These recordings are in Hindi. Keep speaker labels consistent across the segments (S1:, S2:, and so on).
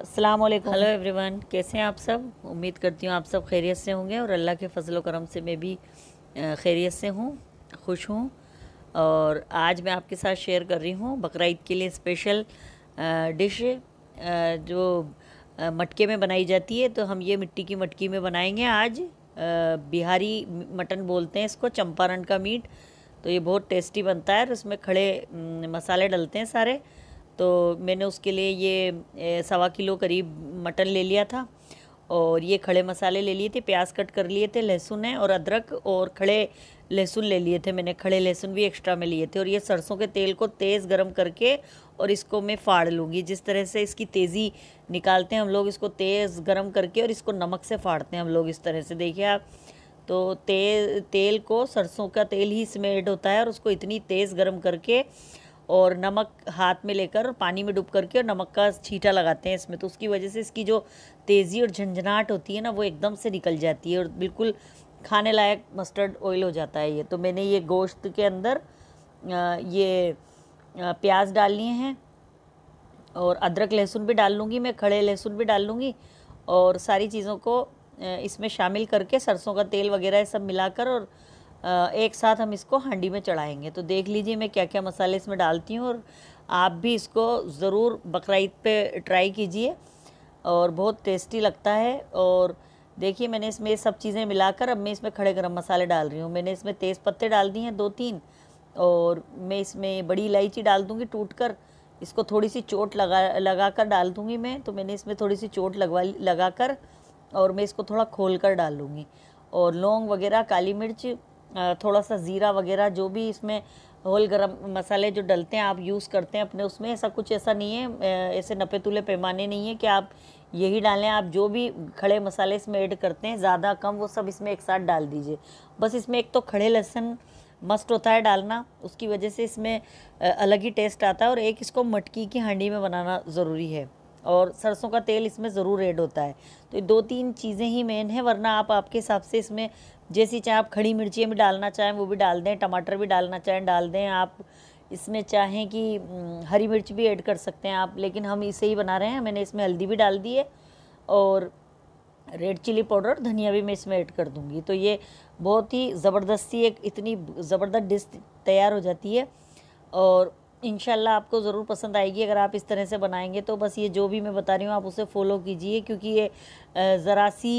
S1: अस्सलाम वालेकुम हेलो एवरीवन कैसे हैं आप सब उम्मीद करती हूँ आप सब खैरियत से होंगे और अल्लाह के फजल करम से मैं भी खैरियत से हूँ खुश हूँ और आज मैं आपके साथ शेयर कर रही हूँ बकर के लिए स्पेशल डिश जो मटके में बनाई जाती है तो हम ये मिट्टी की मटकी में बनाएंगे आज बिहारी मटन बोलते हैं इसको चंपारण का मीट तो ये बहुत टेस्टी बनता है और उसमें खड़े मसाले डलते हैं सारे तो मैंने उसके लिए ये सवा किलो करीब मटन ले लिया था और ये खड़े मसाले ले लिए थे प्याज कट कर लिए थे लहसुन है और अदरक और खड़े लहसुन ले लिए थे मैंने खड़े लहसुन भी एक्स्ट्रा में लिए थे और ये सरसों के तेल को तेज़ गर्म करके और इसको मैं फाड़ लूँगी जिस तरह से इसकी तेज़ी निकालते हैं हम लोग इसको तेज़ गर्म करके और इसको नमक से फाड़ते हैं हम लोग इस तरह से देखिए आप तो तेल तेल को सरसों का तेल ही इसमें ऐड होता है और उसको इतनी तेज़ गर्म करके और नमक हाथ में लेकर और पानी में डूब करके और नमक का छीटा लगाते हैं इसमें तो उसकी वजह से इसकी जो तेज़ी और झंझनाहट होती है ना वो एकदम से निकल जाती है और बिल्कुल खाने लायक मस्टर्ड ऑयल हो जाता है ये तो मैंने ये गोश्त के अंदर ये प्याज डाल लिए हैं और अदरक लहसुन भी डाल लूँगी मैं खड़े लहसुन भी डाल लूँगी और सारी चीज़ों को इसमें शामिल करके सरसों का तेल वगैरह सब मिलाकर और एक साथ हम इसको हांडी में चढ़ाएंगे तो देख लीजिए मैं क्या क्या मसाले इसमें डालती हूँ और आप भी इसको ज़रूर बकर पे ट्राई कीजिए और बहुत टेस्टी लगता है और देखिए मैंने इसमें सब चीज़ें मिलाकर अब मैं इसमें खड़े गरम मसाले डाल रही हूँ मैंने इसमें तेज़ पत्ते डाल दिए हैं दो तीन और मैं इसमें बड़ी इलायची डाल दूँगी टूट कर इसको थोड़ी सी चोट लगा लगा कर डाल दूँगी मैं तो मैंने इसमें थोड़ी सी चोट लगवा लगा कर और मैं इसको थोड़ा खोल कर डाल लूँगी और लौंग वगैरह काली मिर्च थोड़ा सा ज़ीरा वगैरह जो भी इसमें होल गरम मसाले जो डलते हैं आप यूज़ करते हैं अपने उसमें ऐसा कुछ ऐसा नहीं है ऐसे नपे तुले पैमाने नहीं है कि आप यही डालें आप जो भी खड़े मसाले इसमें ऐड करते हैं ज़्यादा कम वो सब इसमें एक साथ डाल दीजिए बस इसमें एक तो खड़े लहसुन मस्ट होता है डालना उसकी वजह से इसमें अलग ही टेस्ट आता है और एक इसको मटकी की हांडी में बनाना ज़रूरी है और सरसों का तेल इसमें ज़रूर ऐड होता है तो दो तीन चीज़ें ही मेन है वरना आप आपके हिसाब से इसमें जैसी चाहें आप खड़ी मिर्ची भी डालना चाहें वो भी डाल दें टमाटर भी डालना चाहें डाल दें आप इसमें चाहें कि हरी मिर्च भी ऐड कर सकते हैं आप लेकिन हम इसे ही बना रहे हैं मैंने इसमें हल्दी भी डाल दी है और रेड चिली पाउडर धनिया भी मैं इसमें ऐड कर दूंगी तो ये बहुत ही ज़बरदस्ती एक इतनी ज़बरदस्त डिश तैयार हो जाती है और इन आपको ज़रूर पसंद आएगी अगर आप इस तरह से बनाएंगे तो बस ये जो भी मैं बता रही हूँ आप उसे फॉलो कीजिए क्योंकि ये ज़रा सी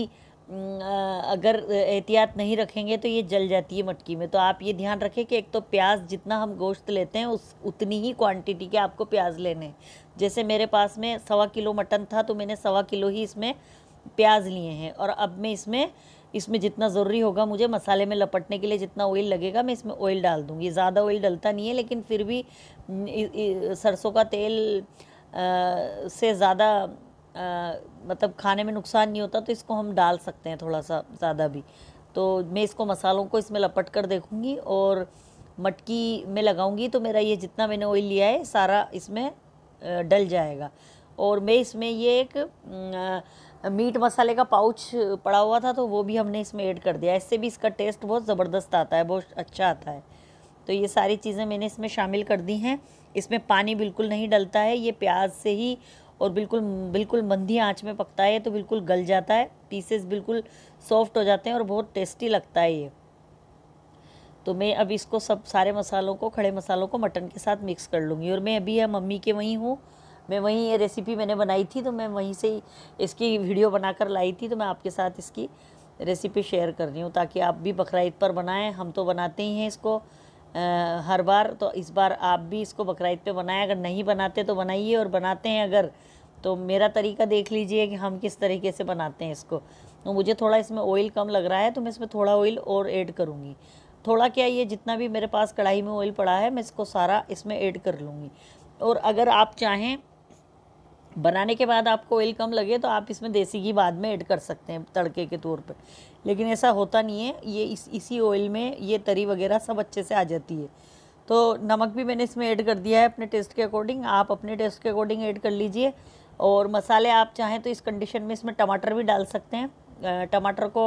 S1: अगर एहतियात नहीं रखेंगे तो ये जल जाती है मटकी में तो आप ये ध्यान रखें कि एक तो प्याज जितना हम गोश्त लेते हैं उस उतनी ही क्वांटिटी के आपको प्याज लेने जैसे मेरे पास में सवा किलो मटन था तो मैंने सवा किलो ही इसमें प्याज लिए हैं और अब मैं इसमें इसमें जितना ज़रूरी होगा मुझे मसाले में लपटने के लिए जितना ऑयल लगेगा मैं इसमें ऑयल डाल दूँगी ज़्यादा ऑयल डलता नहीं है लेकिन फिर भी सरसों का तेल आ, से ज़्यादा मतलब खाने में नुकसान नहीं होता तो इसको हम डाल सकते हैं थोड़ा सा ज़्यादा भी तो मैं इसको मसालों को इसमें लपट कर देखूँगी और मटकी में लगाऊंगी तो मेरा ये जितना मैंने ऑयल लिया है सारा इसमें डल जाएगा और मैं इसमें ये एक मीट मसाले का पाउच पड़ा हुआ था तो वो भी हमने इसमें ऐड कर दिया इससे भी इसका टेस्ट बहुत ज़बरदस्त आता है बहुत अच्छा आता है तो ये सारी चीज़ें मैंने इसमें शामिल कर दी हैं इसमें पानी बिल्कुल नहीं डलता है ये प्याज से ही और बिल्कुल बिल्कुल मंदी आंच में पकता है तो बिल्कुल गल जाता है पीसेस बिल्कुल सॉफ्ट हो जाते हैं और बहुत टेस्टी लगता है ये तो मैं अब इसको सब सारे मसालों को खड़े मसालों को मटन के साथ मिक्स कर लूँगी और मैं अभी यह मम्मी के वहीं हूँ मैं वहीं ये रेसिपी मैंने बनाई थी तो मैं वहीं से ही इसकी वीडियो बनाकर लाई थी तो मैं आपके साथ इसकी रेसिपी शेयर कर रही हूँ ताकि आप भी बकर पर बनाएं हम तो बनाते ही हैं इसको आ, हर बार तो इस बार आप भी इसको बकराईद पे पर बनाएं अगर नहीं बनाते तो बनाइए और बनाते हैं अगर तो मेरा तरीका देख लीजिए कि हम किस तरीके से बनाते हैं इसको तो मुझे थोड़ा इसमें ऑयल कम लग रहा है तो मैं इसमें थोड़ा ऑयल और ऐड करूँगी थोड़ा क्या ये जितना भी मेरे पास कढ़ाई में ऑयल पड़ा है मैं इसको सारा इसमें ऐड कर लूँगी और अगर आप चाहें बनाने के बाद आपको ऑयल कम लगे तो आप इसमें देसी घी बाद में ऐड कर सकते हैं तड़के के तौर पर लेकिन ऐसा होता नहीं है ये इस इसी ऑयल में ये तरी वगैरह सब अच्छे से आ जाती है तो नमक भी मैंने इसमें ऐड कर दिया है अपने टेस्ट के अकॉर्डिंग आप अपने टेस्ट के अकॉर्डिंग ऐड कर लीजिए और मसाले आप चाहें तो इस कंडीशन में इसमें टमाटर भी डाल सकते हैं टमाटर को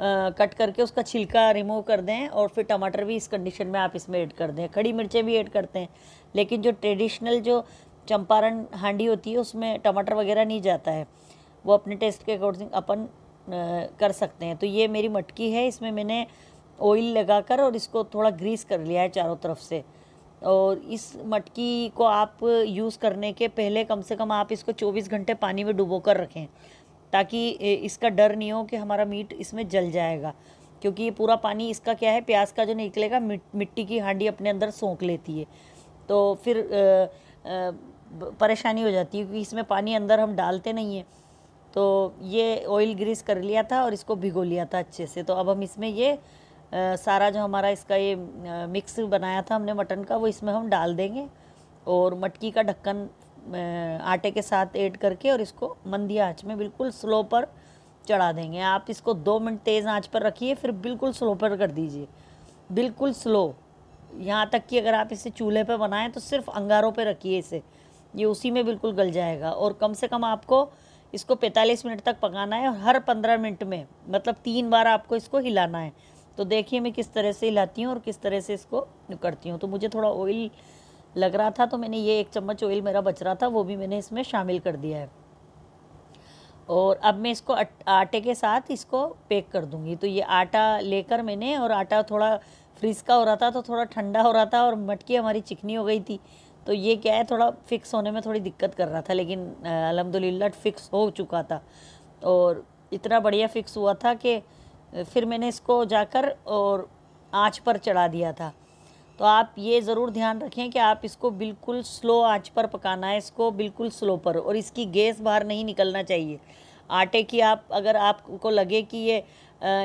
S1: कट करके उसका छिलका रिमूव कर दें और फिर टमाटर भी इस कंडीशन में आप इसमें ऐड कर दें खड़ी मिर्चें भी ऐड करते हैं लेकिन जो ट्रेडिशनल जो चंपारण हांडी होती है उसमें टमाटर वगैरह नहीं जाता है वो अपने टेस्ट के अकॉर्डिंग अपन कर सकते हैं तो ये मेरी मटकी है इसमें मैंने ऑयल लगाकर और इसको थोड़ा ग्रीस कर लिया है चारों तरफ से और इस मटकी को आप यूज़ करने के पहले कम से कम आप इसको 24 घंटे पानी में डुबो कर रखें ताकि इसका डर नहीं हो कि हमारा मीट इसमें जल जाएगा क्योंकि ये पूरा पानी इसका क्या है प्याज का जो निकलेगा मिट्टी की हांडी अपने अंदर सोंक लेती है तो फिर परेशानी हो जाती है क्योंकि इसमें पानी अंदर हम डालते नहीं हैं तो ये ऑयल ग्रीस कर लिया था और इसको भिगो लिया था अच्छे से तो अब हम इसमें ये सारा जो हमारा इसका ये मिक्स बनाया था हमने मटन का वो इसमें हम डाल देंगे और मटकी का ढक्कन आटे के साथ ऐड करके और इसको मंदी आँच में बिल्कुल स्लो पर चढ़ा देंगे आप इसको दो मिनट तेज़ आँच पर रखिए फिर बिल्कुल स्लो पर कर दीजिए बिल्कुल स्लो यहाँ तक कि अगर आप इसे चूल्हे पर बनाएं तो सिर्फ अंगारों पर रखिए इसे ये उसी में बिल्कुल गल जाएगा और कम से कम आपको इसको 45 मिनट तक पकाना है और हर 15 मिनट में मतलब तीन बार आपको इसको हिलाना है तो देखिए मैं किस तरह से हिलाती हूँ और किस तरह से इसको करती हूँ तो मुझे थोड़ा ऑयल लग रहा था तो मैंने ये एक चम्मच ऑयल मेरा बच रहा था वो भी मैंने इसमें शामिल कर दिया है और अब मैं इसको आटे के साथ इसको पैक कर दूंगी तो ये आटा लेकर मैंने और आटा थोड़ा फ्रिज का हो रहा था तो थोड़ा ठंडा हो रहा था और मटकी हमारी चिकनी हो गई थी तो ये क्या है थोड़ा फिक्स होने में थोड़ी दिक्कत कर रहा था लेकिन अलहमदिल्ला फिक्स हो चुका था और इतना बढ़िया फिक्स हुआ था कि फिर मैंने इसको जाकर और आँच पर चढ़ा दिया था तो आप ये ज़रूर ध्यान रखें कि आप इसको बिल्कुल स्लो आँच पर पकाना है इसको बिल्कुल स्लो पर और इसकी गैस बाहर नहीं निकलना चाहिए आटे की आप अगर आपको लगे कि ये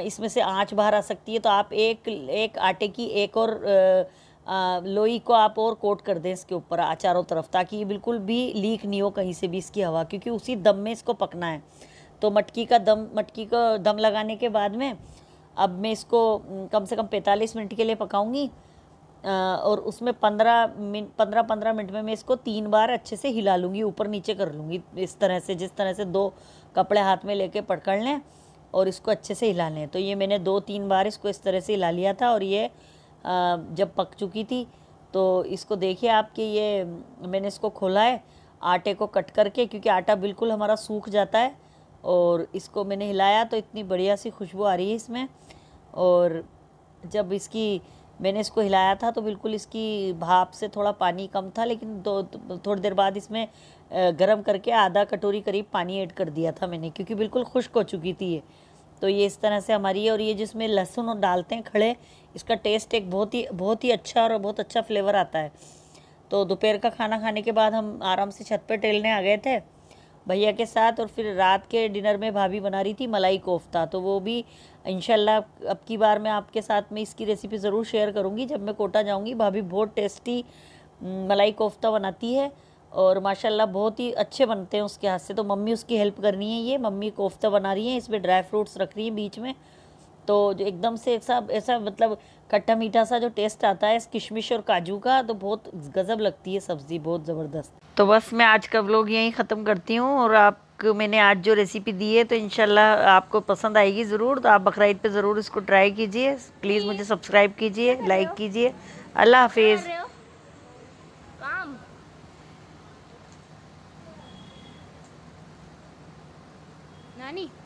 S1: इसमें से आँच बाहर आ सकती है तो आप एक एक आटे की एक और लोई को आप और कोट कर दें इसके ऊपर चारों तरफ ताकि ये बिल्कुल भी लीक नहीं हो कहीं से भी इसकी हवा क्योंकि उसी दम में इसको पकना है तो मटकी का दम मटकी का दम लगाने के बाद में अब मैं इसको कम से कम 45 मिनट के लिए पकाऊंगी और उसमें 15 मिनट पंद्रह पंद्रह मिनट में मैं इसको तीन बार अच्छे से हिला लूँगी ऊपर नीचे कर लूँगी इस तरह से जिस तरह से दो कपड़े हाथ में लेके पकड़ लें और इसको अच्छे से हिला लें तो ये मैंने दो तीन बार इसको इस तरह से हिला लिया था और ये जब पक चुकी थी तो इसको देखिए आप कि ये मैंने इसको खोला है आटे को कट करके क्योंकि आटा बिल्कुल हमारा सूख जाता है और इसको मैंने हिलाया तो इतनी बढ़िया सी खुशबू आ रही है इसमें और जब इसकी मैंने इसको हिलाया था तो बिल्कुल इसकी भाप से थोड़ा पानी कम था लेकिन दो थोड़ी देर बाद इसमें गरम करके आधा कटोरी करीब पानी ऐड कर दिया था मैंने क्योंकि बिल्कुल खुश्क हो चुकी थी ये तो ये इस तरह से हमारी है और ये जिसमें लहसुन और डालते हैं खड़े इसका टेस्ट एक बहुत ही बहुत ही अच्छा और बहुत अच्छा फ्लेवर आता है तो दोपहर का खाना खाने के बाद हम आराम से छत पर टहलने आ गए थे भैया के साथ और फिर रात के डिनर में भाभी बना रही थी मलाई कोफ्ता तो वो भी इनशाला अब की बार मैं आपके साथ में इसकी रेसिपी ज़रूर शेयर करूँगी जब मैं कोटा जाऊँगी भाभी बहुत टेस्टी हम्म, मलाई कोफ्ता बनाती है और माशाल्लाह बहुत ही अच्छे बनते हैं उसके हाथ से तो मम्मी उसकी हेल्प करनी है ये मम्मी कोफ्ता बना रही हैं इसमें ड्राई फ्रूट्स रख रही हैं बीच में तो एकदम से ऐसा ऐसा मतलब खट्टा मीठा सा जो टेस्ट आता है इस किशमिश और काजू का तो बहुत गज़ब लगती है सब्ज़ी बहुत ज़बरदस्त तो बस मैं आज का व्लॉग यहीं ख़त्म करती हूँ और आप मैंने आज जो रेसिपी दी है तो इनशाला आपको पसंद आएगी ज़रूर तो आप बकर पे ज़रूर इसको ट्राई कीजिए प्लीज़ मुझे सब्सक्राइब कीजिए लाइक कीजिए अल्लाह हाफिज़ नानी